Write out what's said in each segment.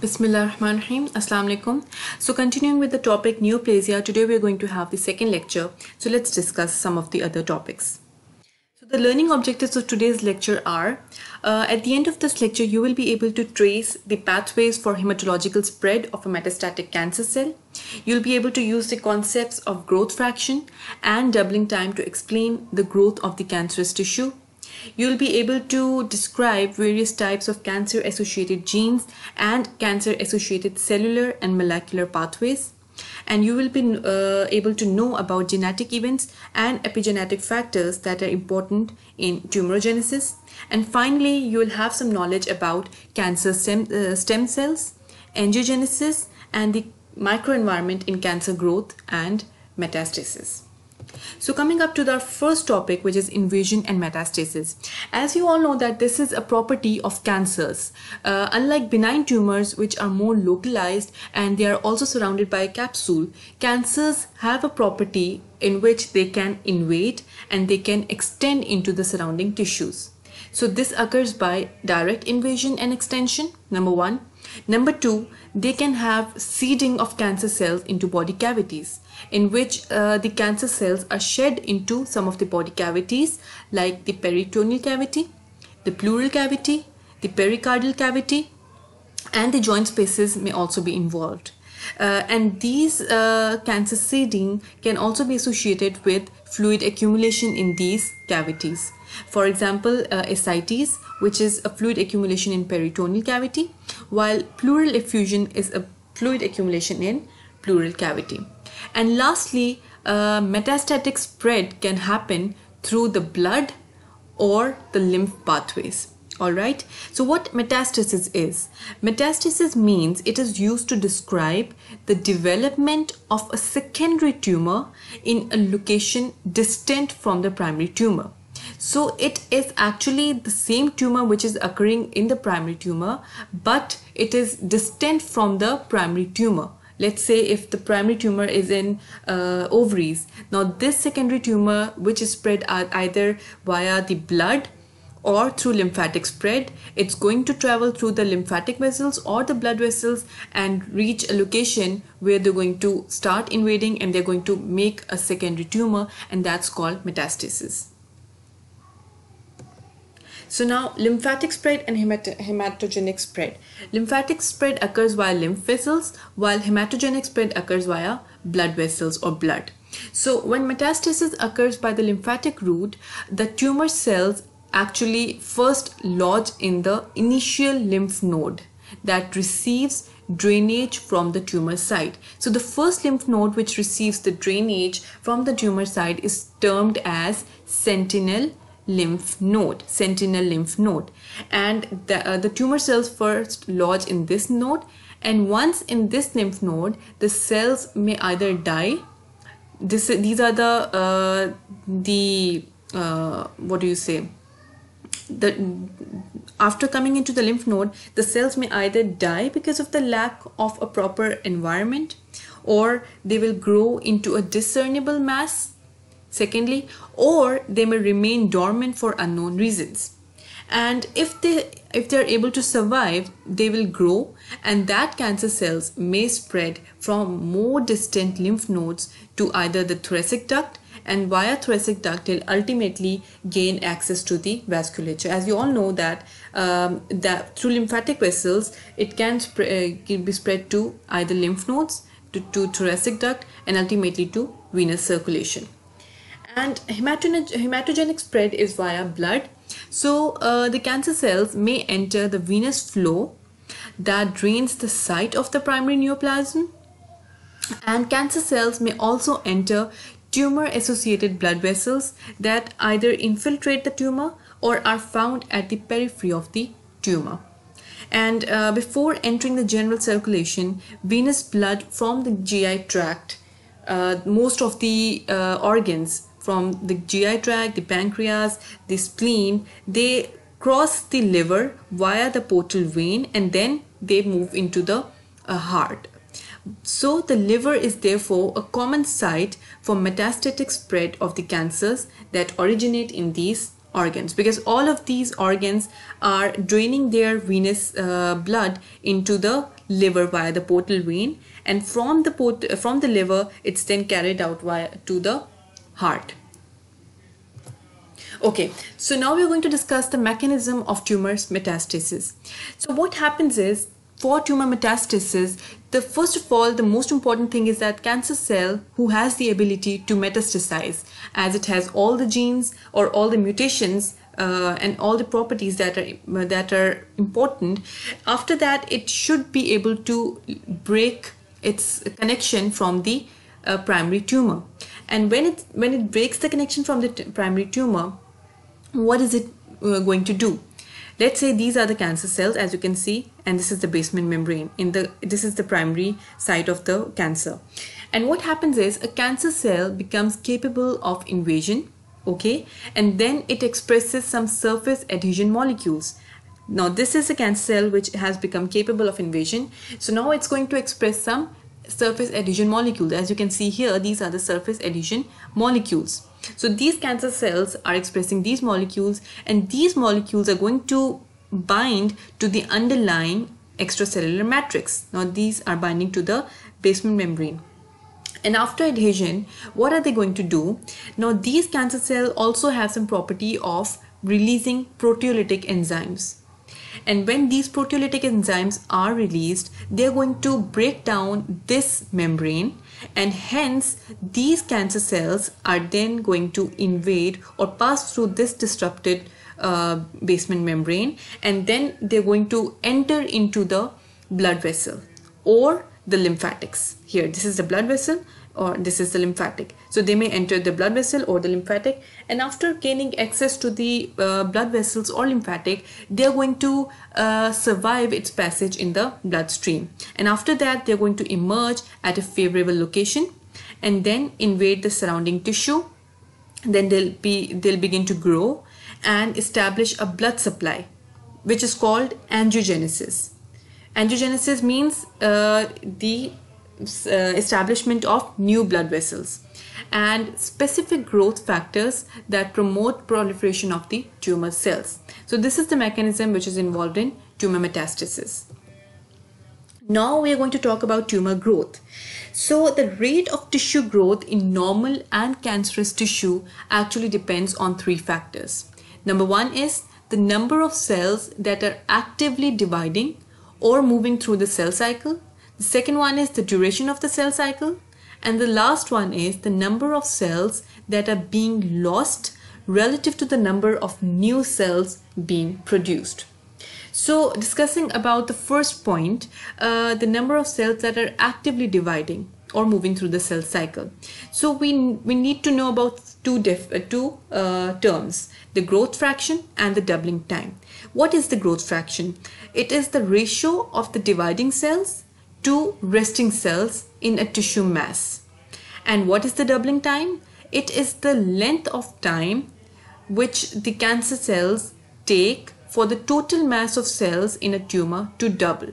Bismillahirrahmanirrahim. Assalamu alaikum. So continuing with the topic neoplasia, today we are going to have the second lecture. So let's discuss some of the other topics. So the learning objectives of today's lecture are, uh, at the end of this lecture, you will be able to trace the pathways for hematological spread of a metastatic cancer cell. You'll be able to use the concepts of growth fraction and doubling time to explain the growth of the cancerous tissue You'll be able to describe various types of cancer associated genes and cancer associated cellular and molecular pathways. And you will be uh, able to know about genetic events and epigenetic factors that are important in tumorigenesis. And finally, you will have some knowledge about cancer stem, uh, stem cells, angiogenesis, and the microenvironment in cancer growth and metastasis. So coming up to the first topic, which is invasion and metastasis. As you all know that this is a property of cancers. Uh, unlike benign tumors, which are more localized and they are also surrounded by a capsule, cancers have a property in which they can invade and they can extend into the surrounding tissues. So this occurs by direct invasion and extension, number one. Number two, they can have seeding of cancer cells into body cavities in which uh, the cancer cells are shed into some of the body cavities like the peritoneal cavity, the pleural cavity, the pericardial cavity and the joint spaces may also be involved. Uh, and these uh, cancer seeding can also be associated with fluid accumulation in these cavities. For example, uh, ascites, which is a fluid accumulation in peritoneal cavity, while pleural effusion is a fluid accumulation in pleural cavity. And lastly, uh, metastatic spread can happen through the blood or the lymph pathways. All right. So what metastasis is? Metastasis means it is used to describe the development of a secondary tumor in a location distant from the primary tumor. So it is actually the same tumor which is occurring in the primary tumor, but it is distant from the primary tumor let's say if the primary tumor is in uh, ovaries now this secondary tumor which is spread either via the blood or through lymphatic spread it's going to travel through the lymphatic vessels or the blood vessels and reach a location where they're going to start invading and they're going to make a secondary tumor and that's called metastasis so now lymphatic spread and hemat hematogenic spread. Lymphatic spread occurs via lymph vessels while hematogenic spread occurs via blood vessels or blood. So when metastasis occurs by the lymphatic route, the tumor cells actually first lodge in the initial lymph node that receives drainage from the tumor site. So the first lymph node which receives the drainage from the tumor site is termed as sentinel lymph node, sentinel lymph node. And the, uh, the tumor cells first lodge in this node. And once in this lymph node, the cells may either die. This, these are the, uh, the uh, what do you say? The, after coming into the lymph node, the cells may either die because of the lack of a proper environment or they will grow into a discernible mass secondly, or they may remain dormant for unknown reasons. And if they if they are able to survive, they will grow and that cancer cells may spread from more distant lymph nodes to either the thoracic duct and via thoracic duct will ultimately gain access to the vasculature. As you all know that um, that through lymphatic vessels, it can, sp- uh, can be spread to either lymph nodes, to, to thoracic duct, and ultimately to venous circulation and hematogenic spread is via blood so uh, the cancer cells may enter the venous flow that drains the site of the primary neoplasm and cancer cells may also enter tumor associated blood vessels that either infiltrate the tumor or are found at the periphery of the tumor and uh, before entering the general circulation venous blood from the GI tract uh, most of the uh, organs from the GI tract, the pancreas, the spleen, they cross the liver via the portal vein and then they move into the uh, heart. So the liver is therefore a common site for metastatic spread of the cancers that originate in these organs because all of these organs are draining their venous uh, blood into the liver via the portal vein and from the port from the liver it's then carried out via to the heart. Okay, so now we're going to discuss the mechanism of tumors metastasis. So what happens is, for tumor metastasis, the first of all, the most important thing is that cancer cell who has the ability to metastasize as it has all the genes or all the mutations uh, and all the properties that are that are important. After that, it should be able to break its connection from the uh, primary tumor and when it when it breaks the connection from the primary tumor what is it uh, going to do let's say these are the cancer cells as you can see and this is the basement membrane in the this is the primary site of the cancer and what happens is a cancer cell becomes capable of invasion okay and then it expresses some surface adhesion molecules now this is a cancer cell which has become capable of invasion so now it's going to express some surface adhesion molecules. As you can see here, these are the surface adhesion molecules. So these cancer cells are expressing these molecules and these molecules are going to bind to the underlying extracellular matrix. Now these are binding to the basement membrane. And after adhesion, what are they going to do? Now these cancer cells also have some property of releasing proteolytic enzymes. And when these proteolytic enzymes are released, they're going to break down this membrane and hence these cancer cells are then going to invade or pass through this disrupted uh, basement membrane and then they're going to enter into the blood vessel or the lymphatics here this is the blood vessel or this is the lymphatic so they may enter the blood vessel or the lymphatic and after gaining access to the uh, blood vessels or lymphatic, they are going to uh, survive its passage in the bloodstream. And after that, they are going to emerge at a favorable location and then invade the surrounding tissue. Then they'll be they'll begin to grow and establish a blood supply, which is called angiogenesis. Angiogenesis means uh, the uh, establishment of new blood vessels and specific growth factors that promote proliferation of the tumor cells. So this is the mechanism which is involved in tumor metastasis. Now we are going to talk about tumor growth. So the rate of tissue growth in normal and cancerous tissue actually depends on three factors. Number one is the number of cells that are actively dividing or moving through the cell cycle. The second one is the duration of the cell cycle. And the last one is the number of cells that are being lost relative to the number of new cells being produced. So discussing about the first point, uh, the number of cells that are actively dividing or moving through the cell cycle. So we, we need to know about two, uh, two uh, terms, the growth fraction and the doubling time. What is the growth fraction? It is the ratio of the dividing cells two resting cells in a tissue mass. And what is the doubling time? It is the length of time which the cancer cells take for the total mass of cells in a tumor to double.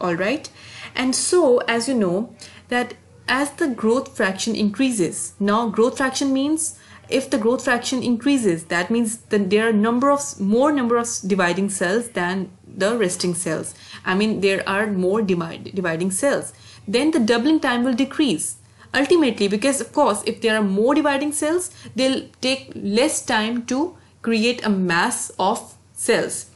Alright? And so, as you know, that as the growth fraction increases, now growth fraction means if the growth fraction increases that means that there are number of more number of dividing cells than the resting cells i mean there are more divide, dividing cells then the doubling time will decrease ultimately because of course if there are more dividing cells they'll take less time to create a mass of cells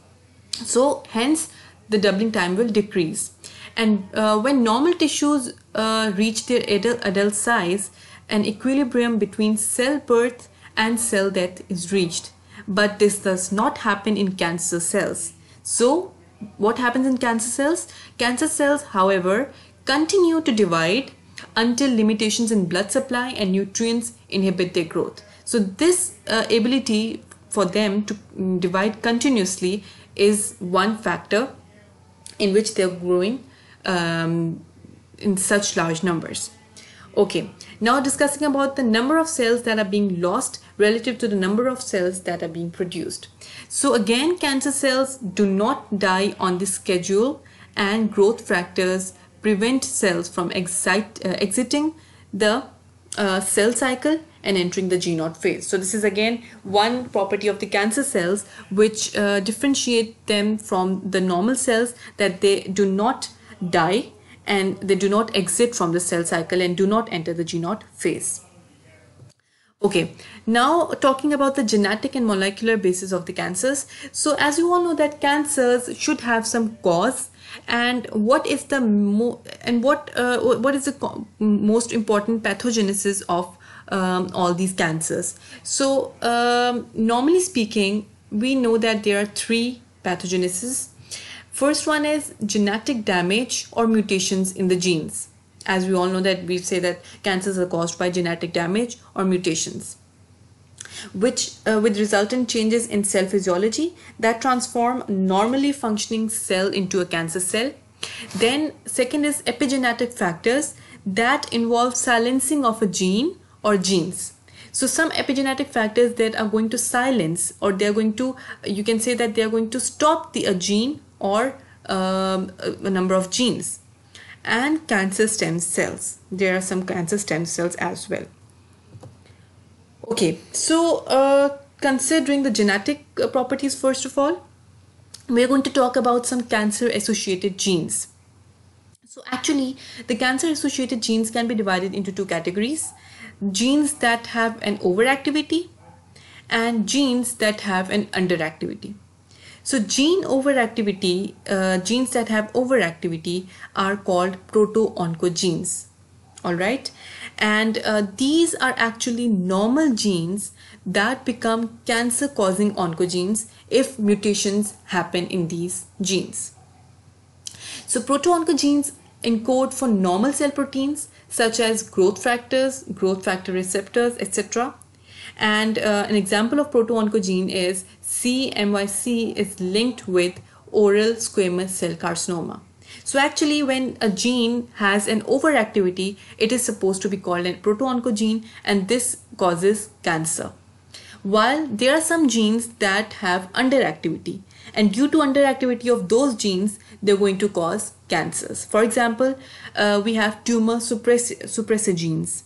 so hence the doubling time will decrease and uh, when normal tissues uh, reach their adult, adult size an equilibrium between cell birth and cell death is reached. But this does not happen in cancer cells. So what happens in cancer cells? Cancer cells, however, continue to divide until limitations in blood supply and nutrients inhibit their growth. So this uh, ability for them to mm, divide continuously is one factor in which they're growing um, in such large numbers. Okay, now discussing about the number of cells that are being lost relative to the number of cells that are being produced. So again, cancer cells do not die on the schedule and growth factors prevent cells from excite, uh, exiting the uh, cell cycle and entering the G0 phase. So this is again one property of the cancer cells which uh, differentiate them from the normal cells that they do not die and they do not exit from the cell cycle and do not enter the G0 phase. Okay, now talking about the genetic and molecular basis of the cancers. So as you all know that cancers should have some cause and what is the and what uh, what is the most important pathogenesis of um, all these cancers. So um, normally speaking, we know that there are three pathogenesis First one is genetic damage or mutations in the genes. As we all know that we say that cancers are caused by genetic damage or mutations which uh, with resultant changes in cell physiology that transform normally functioning cell into a cancer cell then second is epigenetic factors that involve silencing of a gene or genes so some epigenetic factors that are going to silence or they are going to you can say that they are going to stop the a gene or um, a number of genes and cancer stem cells there are some cancer stem cells as well okay so uh, considering the genetic uh, properties first of all we're going to talk about some cancer associated genes so actually the cancer associated genes can be divided into two categories genes that have an overactivity and genes that have an underactivity so gene overactivity, uh, genes that have overactivity are called proto-oncogenes. Alright, and uh, these are actually normal genes that become cancer causing oncogenes if mutations happen in these genes. So proto-oncogenes encode for normal cell proteins such as growth factors, growth factor receptors, etc. And uh, an example of proto-oncogene is CMYC is linked with oral squamous cell carcinoma. So actually when a gene has an overactivity, it is supposed to be called a proto-oncogene and this causes cancer. While there are some genes that have underactivity and due to underactivity of those genes, they're going to cause cancers. For example, uh, we have tumor suppressor genes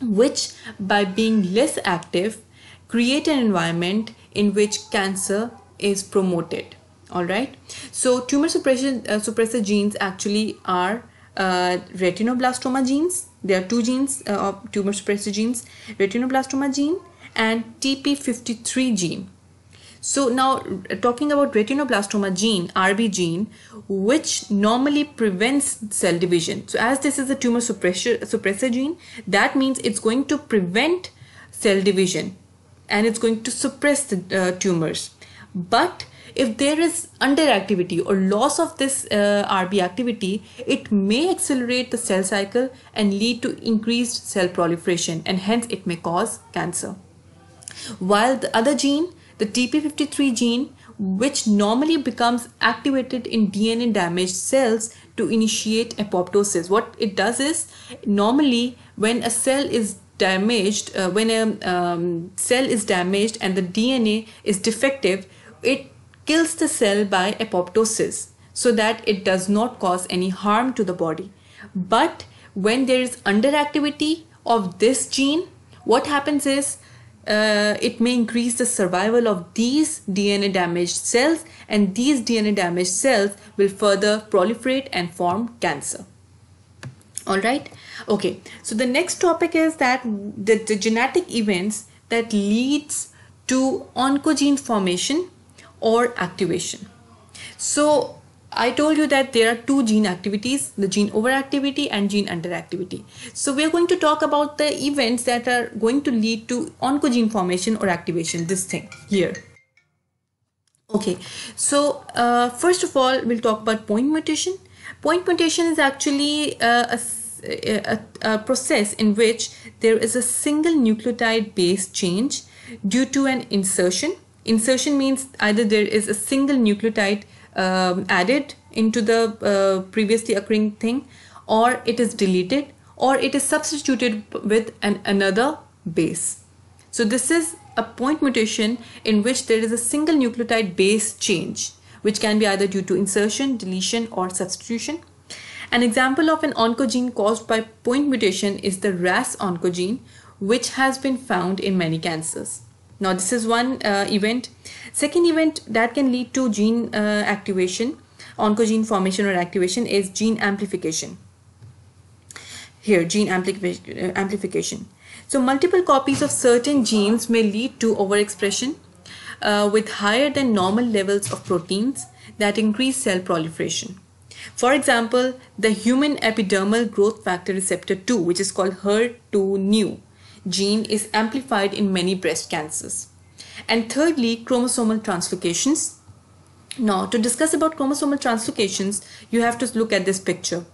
which by being less active create an environment in which cancer is promoted all right so tumor suppression uh, suppressor genes actually are uh, retinoblastoma genes there are two genes uh, of tumor suppressor genes retinoblastoma gene and tp53 gene so now talking about retinoblastoma gene rb gene which normally prevents cell division so as this is a tumor suppressor suppressor gene that means it's going to prevent cell division and it's going to suppress the uh, tumors. But if there is underactivity or loss of this uh, RB activity, it may accelerate the cell cycle and lead to increased cell proliferation and hence it may cause cancer. While the other gene, the TP53 gene, which normally becomes activated in DNA damaged cells to initiate apoptosis. What it does is normally when a cell is damaged, uh, when a um, cell is damaged and the DNA is defective, it kills the cell by apoptosis so that it does not cause any harm to the body. But when there is underactivity of this gene, what happens is uh, it may increase the survival of these DNA damaged cells, and these DNA damaged cells will further proliferate and form cancer. All right. Okay, so the next topic is that the, the genetic events that leads to oncogene formation or activation. So I told you that there are two gene activities, the gene overactivity and gene underactivity. So we are going to talk about the events that are going to lead to oncogene formation or activation, this thing here. Okay, so uh, first of all, we'll talk about point mutation. Point mutation is actually uh, a a, a process in which there is a single nucleotide base change due to an insertion. Insertion means either there is a single nucleotide um, added into the uh, previously occurring thing or it is deleted or it is substituted with an another base. So this is a point mutation in which there is a single nucleotide base change which can be either due to insertion, deletion or substitution. An example of an oncogene caused by point mutation is the RAS oncogene, which has been found in many cancers. Now, this is one uh, event. Second event that can lead to gene uh, activation, oncogene formation or activation is gene amplification. Here, gene uh, amplification. So, multiple copies of certain genes may lead to overexpression uh, with higher than normal levels of proteins that increase cell proliferation. For example, the human epidermal growth factor receptor 2, which is called HER2-new gene is amplified in many breast cancers. And thirdly, chromosomal translocations. Now, to discuss about chromosomal translocations, you have to look at this picture.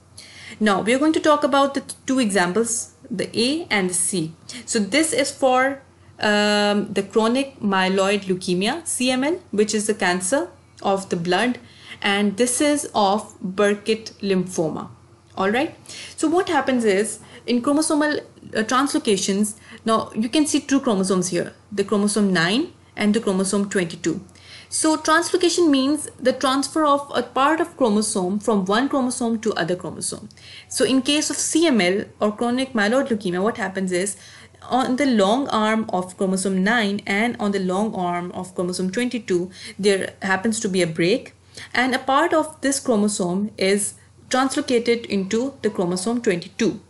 Now, we are going to talk about the two examples, the A and the C. So this is for um, the chronic myeloid leukemia, CML, which is the cancer of the blood and this is of Burkitt lymphoma. All right. So what happens is in chromosomal uh, translocations, now you can see two chromosomes here, the chromosome 9 and the chromosome 22. So translocation means the transfer of a part of chromosome from one chromosome to other chromosome. So in case of CML or chronic myeloid leukemia, what happens is on the long arm of chromosome 9 and on the long arm of chromosome 22, there happens to be a break and a part of this chromosome is translocated into the chromosome 22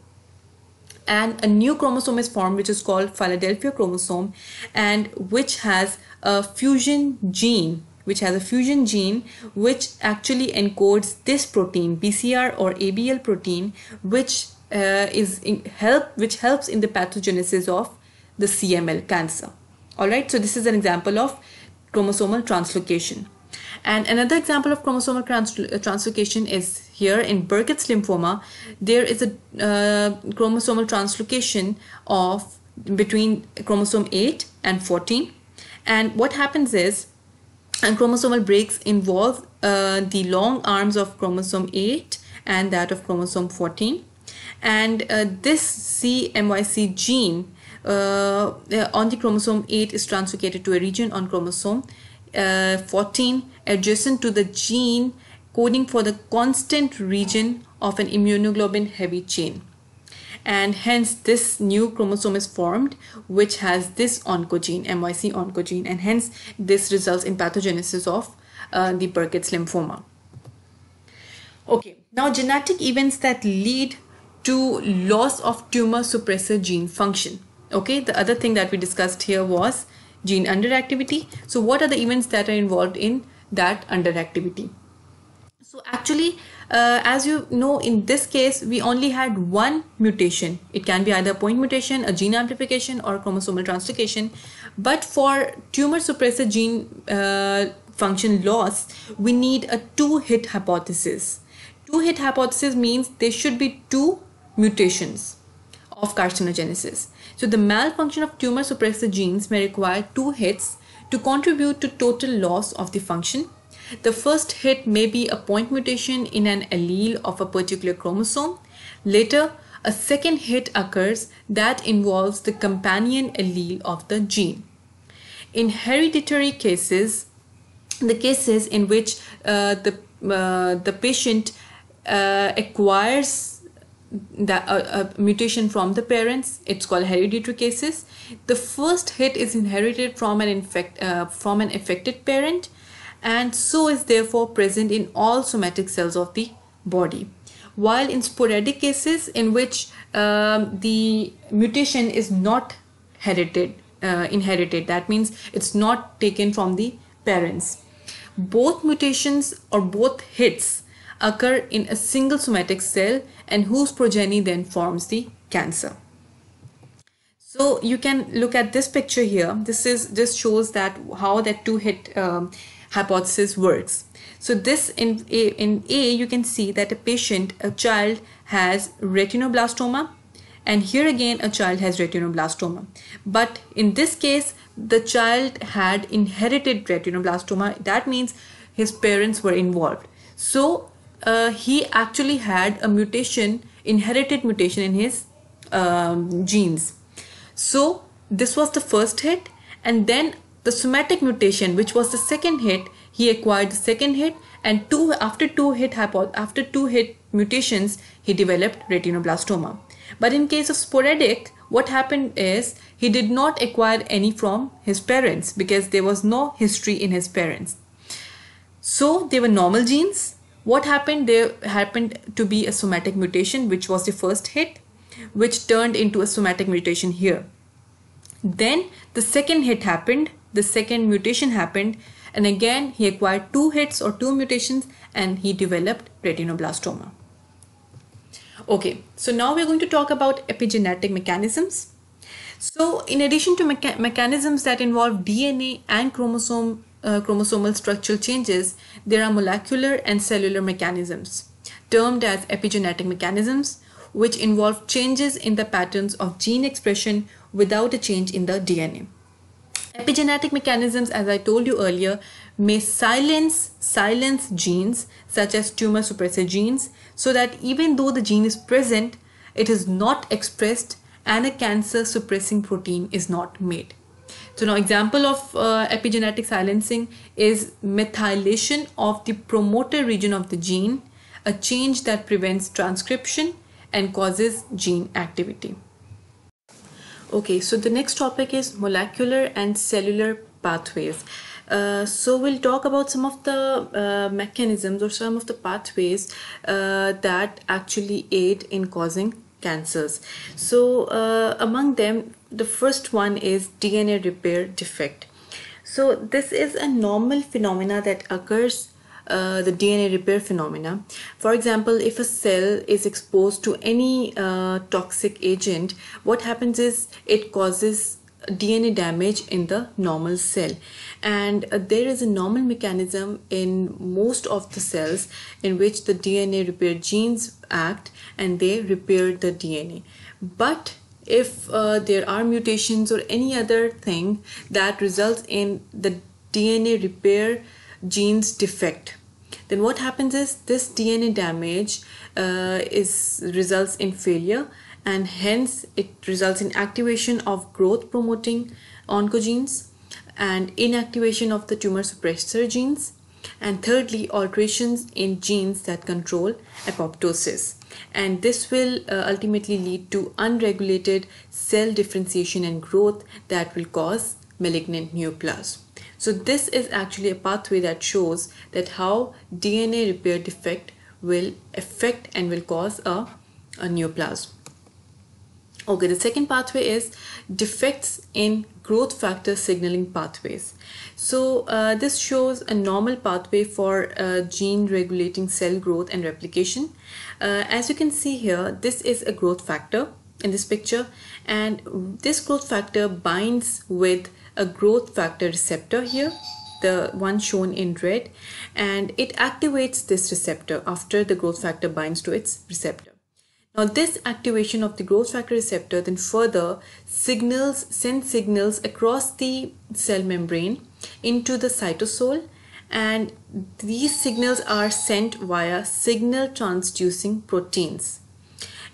and a new chromosome is formed which is called Philadelphia chromosome and which has a fusion gene which has a fusion gene which actually encodes this protein BCR or ABL protein which uh, is help which helps in the pathogenesis of the CML cancer all right so this is an example of chromosomal translocation and another example of chromosomal trans uh, translocation is here in Burkitt's lymphoma. There is a uh, chromosomal translocation of between chromosome 8 and 14. And what happens is, and chromosomal breaks involve uh, the long arms of chromosome 8 and that of chromosome 14. And uh, this CMYC gene uh, uh, on the chromosome 8 is translocated to a region on chromosome uh, 14 adjacent to the gene coding for the constant region of an immunoglobulin heavy chain. And hence this new chromosome is formed which has this oncogene, MYC oncogene and hence this results in pathogenesis of uh, the Burkitt's lymphoma. Okay, now genetic events that lead to loss of tumor suppressor gene function. Okay, the other thing that we discussed here was gene underactivity. So what are the events that are involved in that underactivity. So actually, uh, as you know, in this case, we only had one mutation. It can be either point mutation, a gene amplification or chromosomal translocation. But for tumor suppressor gene uh, function loss, we need a two-hit hypothesis. Two-hit hypothesis means there should be two mutations of carcinogenesis. So the malfunction of tumor suppressor genes may require two hits to contribute to total loss of the function. The first hit may be a point mutation in an allele of a particular chromosome. Later, a second hit occurs that involves the companion allele of the gene. In hereditary cases, the cases in which uh, the, uh, the patient uh, acquires that a, uh, a uh, mutation from the parents it's called hereditary cases the first hit is inherited from an infect uh, from an affected parent and so is therefore present in all somatic cells of the body while in sporadic cases in which um, the mutation is not inherited, uh, inherited that means it's not taken from the parents both mutations or both hits occur in a single somatic cell and whose progeny then forms the cancer. So you can look at this picture here. This is this shows that how that two-hit um, hypothesis works. So this in a, in A you can see that a patient, a child has retinoblastoma and here again a child has retinoblastoma. But in this case the child had inherited retinoblastoma. That means his parents were involved. So uh, he actually had a mutation, inherited mutation in his um, genes. So this was the first hit, and then the somatic mutation, which was the second hit, he acquired the second hit, and two after two hit after two hit mutations, he developed retinoblastoma. But in case of sporadic, what happened is he did not acquire any from his parents because there was no history in his parents. So they were normal genes what happened there happened to be a somatic mutation which was the first hit which turned into a somatic mutation here then the second hit happened the second mutation happened and again he acquired two hits or two mutations and he developed retinoblastoma okay so now we're going to talk about epigenetic mechanisms so in addition to mecha mechanisms that involve dna and chromosome uh, chromosomal structural changes, there are molecular and cellular mechanisms, termed as epigenetic mechanisms, which involve changes in the patterns of gene expression without a change in the DNA. Epigenetic mechanisms, as I told you earlier, may silence silence genes such as tumor suppressor genes so that even though the gene is present, it is not expressed and a cancer suppressing protein is not made. So now example of uh, epigenetic silencing is methylation of the promoter region of the gene, a change that prevents transcription and causes gene activity. Okay, so the next topic is molecular and cellular pathways. Uh, so we'll talk about some of the uh, mechanisms or some of the pathways uh, that actually aid in causing cancers so uh, among them the first one is DNA repair defect. So this is a normal phenomena that occurs uh, the DNA repair phenomena. For example, if a cell is exposed to any uh, toxic agent, what happens is it causes DNA damage in the normal cell and uh, there is a normal mechanism in most of the cells in which the DNA repair genes act and they repair the DNA but if uh, there are mutations or any other thing that results in the DNA repair genes defect then what happens is this DNA damage uh, is results in failure and hence it results in activation of growth promoting oncogenes and inactivation of the tumor suppressor genes and thirdly alterations in genes that control apoptosis and this will uh, ultimately lead to unregulated cell differentiation and growth that will cause malignant neoplasm. So this is actually a pathway that shows that how DNA repair defect will affect and will cause a, a neoplasm. Okay, the second pathway is defects in growth factor signaling pathways. So uh, this shows a normal pathway for uh, gene regulating cell growth and replication. Uh, as you can see here, this is a growth factor in this picture and this growth factor binds with a growth factor receptor here the one shown in red and it activates this receptor after the growth factor binds to its receptor. Now this activation of the growth factor receptor then further signals, sends signals across the cell membrane into the cytosol and these signals are sent via signal transducing proteins.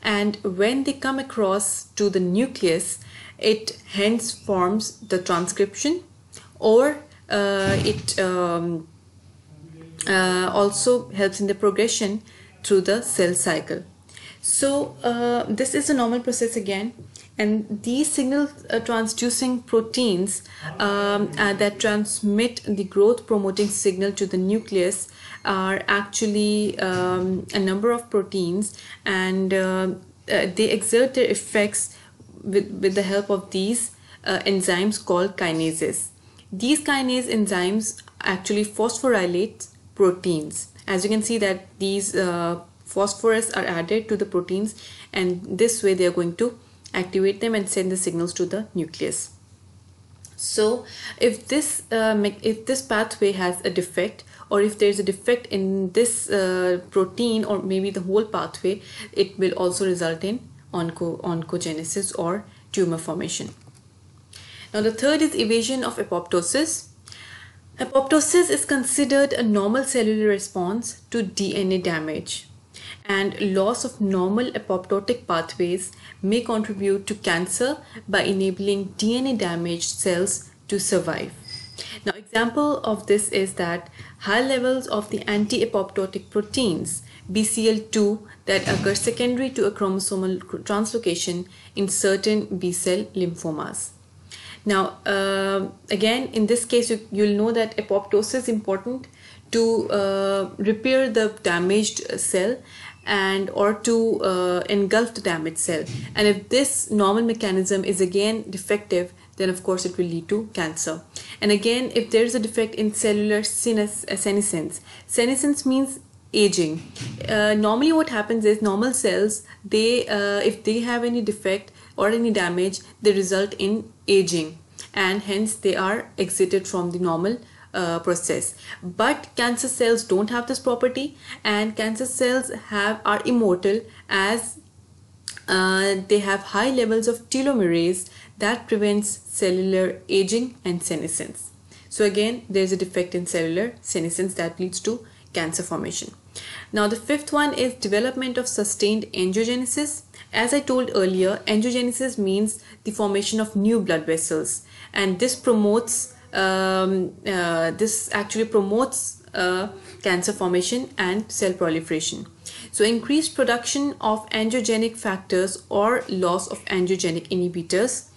And when they come across to the nucleus, it hence forms the transcription or uh, it um, uh, also helps in the progression through the cell cycle. So uh, this is a normal process again. And these signal uh, transducing proteins um, uh, that transmit the growth promoting signal to the nucleus are actually um, a number of proteins and uh, uh, they exert their effects with, with the help of these uh, enzymes called kinases. These kinase enzymes actually phosphorylate proteins. As you can see that these uh, phosphorus are added to the proteins and this way they are going to activate them and send the signals to the nucleus. So if this uh, if this pathway has a defect or if there is a defect in this uh, protein or maybe the whole pathway, it will also result in onco oncogenesis or tumor formation. Now the third is evasion of apoptosis. Apoptosis is considered a normal cellular response to DNA damage and loss of normal apoptotic pathways may contribute to cancer by enabling DNA damaged cells to survive. Now example of this is that high levels of the anti-apoptotic proteins BCL2 that occur secondary to a chromosomal translocation in certain B-cell lymphomas. Now uh, again in this case you, you'll know that apoptosis is important to uh, repair the damaged cell and or to uh, engulf the damaged cell and if this normal mechanism is again defective then of course it will lead to cancer and again if there is a defect in cellular uh, senescence senescence means aging uh, normally what happens is normal cells they uh, if they have any defect or any damage they result in aging and hence they are exited from the normal uh, process but cancer cells don't have this property and cancer cells have are immortal as uh, they have high levels of telomerase that prevents cellular aging and senescence so again there's a defect in cellular senescence that leads to cancer formation now the fifth one is development of sustained angiogenesis as I told earlier, angiogenesis means the formation of new blood vessels and this promotes um, uh, this actually promotes uh, cancer formation and cell proliferation. So increased production of angiogenic factors or loss of angiogenic inhibitors.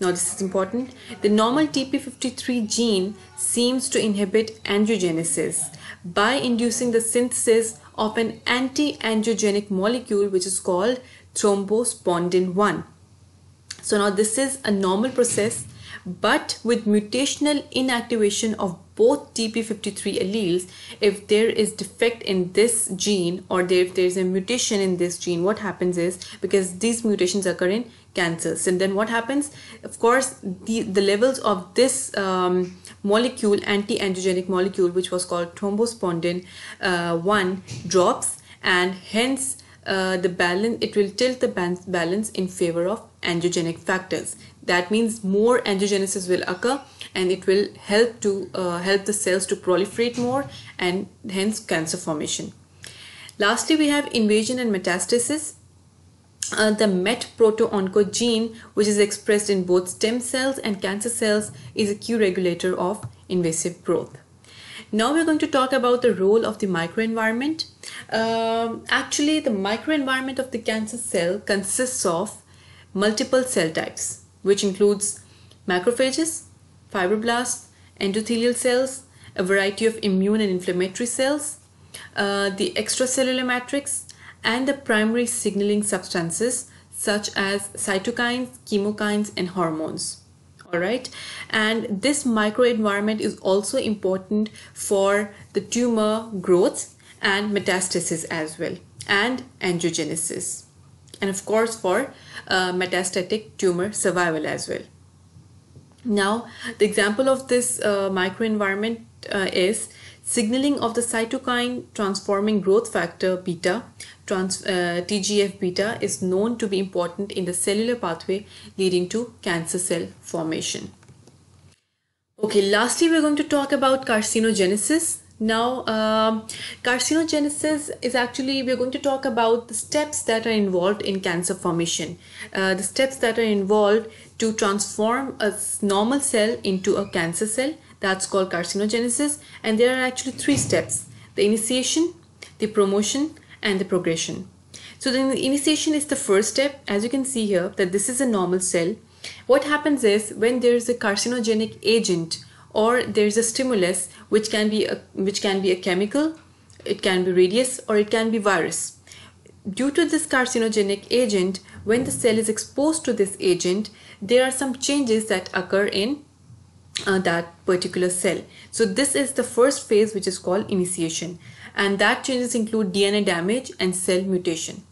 Now this is important. The normal TP53 gene seems to inhibit angiogenesis by inducing the synthesis of an anti-angiogenic molecule which is called thrombospondin 1. So now this is a normal process but with mutational inactivation of both TP53 alleles, if there is defect in this gene or if there is a mutation in this gene, what happens is because these mutations occur in cancers. And then what happens? Of course, the, the levels of this um, molecule, anti-angiogenic molecule, which was called thrombospondin uh, 1, drops and hence uh, the balance it will tilt the balance in favor of angiogenic factors that means more angiogenesis will occur and it will help to uh, help the cells to proliferate more and hence cancer formation lastly we have invasion and metastasis uh, the MET proto-onco gene, which is expressed in both stem cells and cancer cells, is a key regulator of invasive growth. Now we're going to talk about the role of the microenvironment. Um, actually, the microenvironment of the cancer cell consists of multiple cell types which includes macrophages, fibroblasts, endothelial cells, a variety of immune and inflammatory cells, uh, the extracellular matrix, and the primary signaling substances such as cytokines, chemokines, and hormones. Alright, and this microenvironment is also important for the tumor growth and metastasis as well, and angiogenesis and of course for uh, metastatic tumor survival as well. Now, the example of this uh, microenvironment uh, is signaling of the cytokine transforming growth factor beta, trans, uh, TGF beta, is known to be important in the cellular pathway leading to cancer cell formation. Okay, lastly, we're going to talk about carcinogenesis. Now, um, carcinogenesis is actually, we're going to talk about the steps that are involved in cancer formation, uh, the steps that are involved to transform a normal cell into a cancer cell. That's called carcinogenesis. And there are actually three steps the initiation, the promotion, and the progression. So, the initiation is the first step. As you can see here, that this is a normal cell. What happens is when there is a carcinogenic agent or there's a stimulus which can be a, which can be a chemical it can be radius or it can be virus due to this carcinogenic agent when the cell is exposed to this agent there are some changes that occur in uh, that particular cell so this is the first phase which is called initiation and that changes include dna damage and cell mutation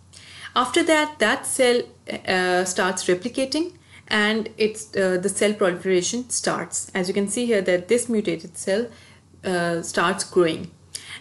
after that that cell uh, starts replicating and it's uh, the cell proliferation starts as you can see here that this mutated cell uh, starts growing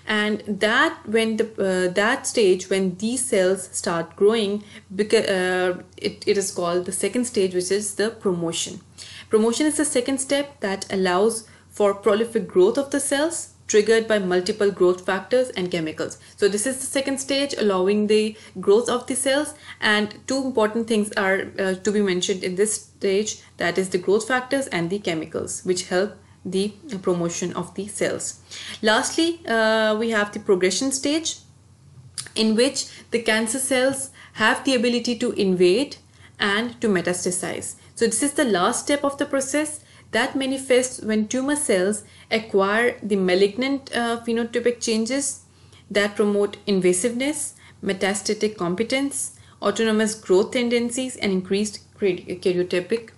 and that when the uh, that stage when these cells start growing because uh, it, it is called the second stage which is the promotion promotion is the second step that allows for prolific growth of the cells triggered by multiple growth factors and chemicals. So this is the second stage allowing the growth of the cells and two important things are uh, to be mentioned in this stage that is the growth factors and the chemicals which help the promotion of the cells. Lastly, uh, we have the progression stage in which the cancer cells have the ability to invade and to metastasize. So this is the last step of the process that manifests when tumor cells acquire the malignant uh, phenotypic changes that promote invasiveness, metastatic competence, autonomous growth tendencies, and increased karyotypic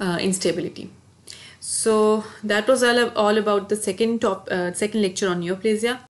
uh, instability. So that was all, all about the second top uh, second lecture on neoplasia.